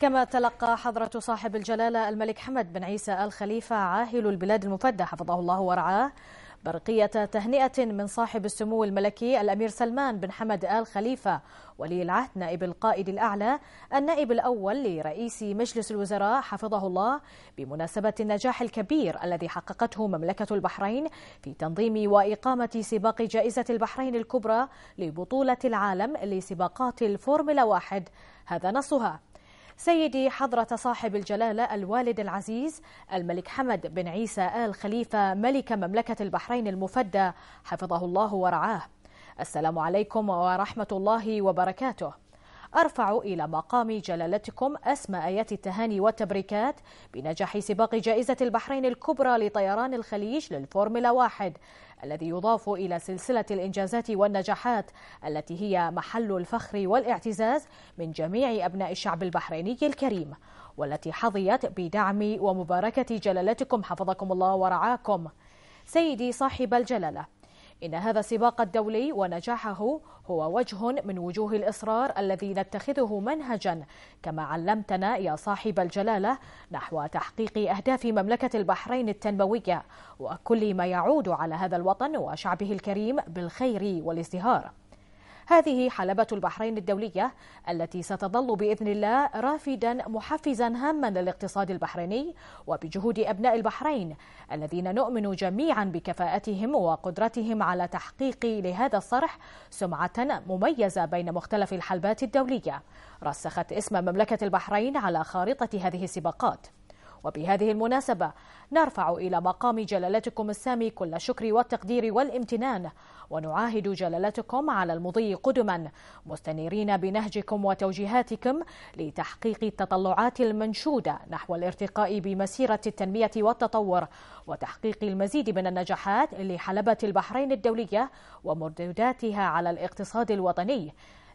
كما تلقى حضرة صاحب الجلالة الملك حمد بن عيسى آل خليفة عاهل البلاد المفدى حفظه الله ورعاه برقية تهنئة من صاحب السمو الملكي الأمير سلمان بن حمد آل خليفة ولي العهد نائب القائد الأعلى النائب الأول لرئيس مجلس الوزراء حفظه الله بمناسبة النجاح الكبير الذي حققته مملكة البحرين في تنظيم وإقامة سباق جائزة البحرين الكبرى لبطولة العالم لسباقات الفورمولا واحد هذا نصها سيدي حضرة صاحب الجلالة الوالد العزيز الملك حمد بن عيسى آل خليفة ملك مملكة البحرين المفدى حفظه الله ورعاه السلام عليكم ورحمة الله وبركاته أرفع إلى مقام جلالتكم أسمى آيات التهاني والتبريكات بنجاح سباق جائزة البحرين الكبرى لطيران الخليج للفورمولا واحد الذي يضاف إلى سلسلة الإنجازات والنجاحات التي هي محل الفخر والاعتزاز من جميع أبناء الشعب البحريني الكريم والتي حظيت بدعم ومباركة جلالتكم حفظكم الله ورعاكم سيدي صاحب الجلاله إن هذا السباق الدولي ونجاحه هو وجه من وجوه الإصرار الذي نتخذه منهجا كما علمتنا يا صاحب الجلالة نحو تحقيق أهداف مملكة البحرين التنموية وكل ما يعود على هذا الوطن وشعبه الكريم بالخير والازدهار هذه حلبة البحرين الدولية التي ستظل بإذن الله رافدا محفزا هاما للاقتصاد البحريني وبجهود أبناء البحرين الذين نؤمن جميعا بكفاءتهم وقدرتهم على تحقيق لهذا الصرح سمعة مميزة بين مختلف الحلبات الدولية رسخت اسم مملكة البحرين على خارطة هذه السباقات وبهذه المناسبة نرفع إلى مقام جلالتكم السامي كل الشكر والتقدير والامتنان ونعاهد جلالتكم على المضي قدما مستنيرين بنهجكم وتوجيهاتكم لتحقيق التطلعات المنشودة نحو الارتقاء بمسيرة التنمية والتطور وتحقيق المزيد من النجاحات لحلبة البحرين الدولية ومردوداتها على الاقتصاد الوطني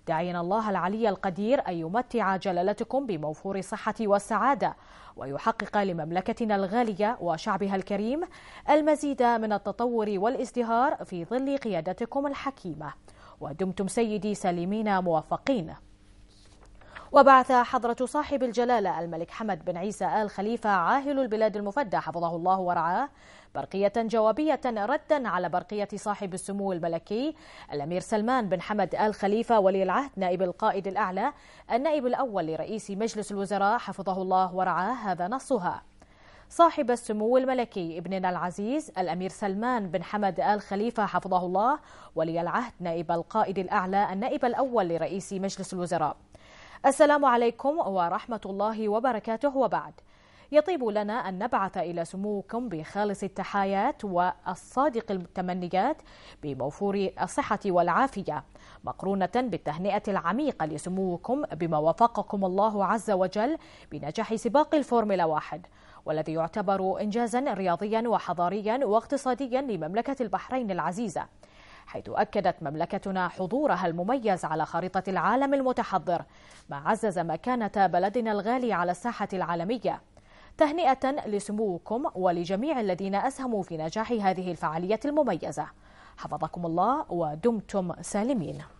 داعيا الله العلي القدير أن يمتع جلالتكم بموفور الصحة والسعادة ويحقق لمملكتنا الغالية وشعبها الكريم المزيد من التطور والازدهار في ظل قيادتكم الحكيمة ودمتم سيدي سالمين موفقين وبعث حضرة صاحب الجلالة الملك حمد بن عيسى آل خليفة عاهل البلاد المفدى حفظه الله ورعاه برقية جوابية ردا على برقية صاحب السمو الملكي الأمير سلمان بن حمد آل خليفة ولي العهد نائب القائد الأعلى النائب الأول لرئيس مجلس الوزراء حفظه الله ورعاه هذا نصها صاحب السمو الملكي ابننا العزيز الأمير سلمان بن حمد آل خليفة حفظه الله ولي العهد نائب القائد الأعلى النائب الأول لرئيس مجلس الوزراء السلام عليكم ورحمة الله وبركاته وبعد يطيب لنا أن نبعث إلى سموكم بخالص التحايات والصادق التمنيات بموفور الصحة والعافية مقرونة بالتهنئة العميقة لسموكم بما وفقكم الله عز وجل بنجاح سباق الفورمولا واحد والذي يعتبر إنجازا رياضيا وحضاريا واقتصاديا لمملكة البحرين العزيزة حيث أكدت مملكتنا حضورها المميز على خريطة العالم المتحضر ما عزز مكانة بلدنا الغالي على الساحة العالمية تهنئة لسموكم ولجميع الذين أسهموا في نجاح هذه الفعالية المميزة حفظكم الله ودمتم سالمين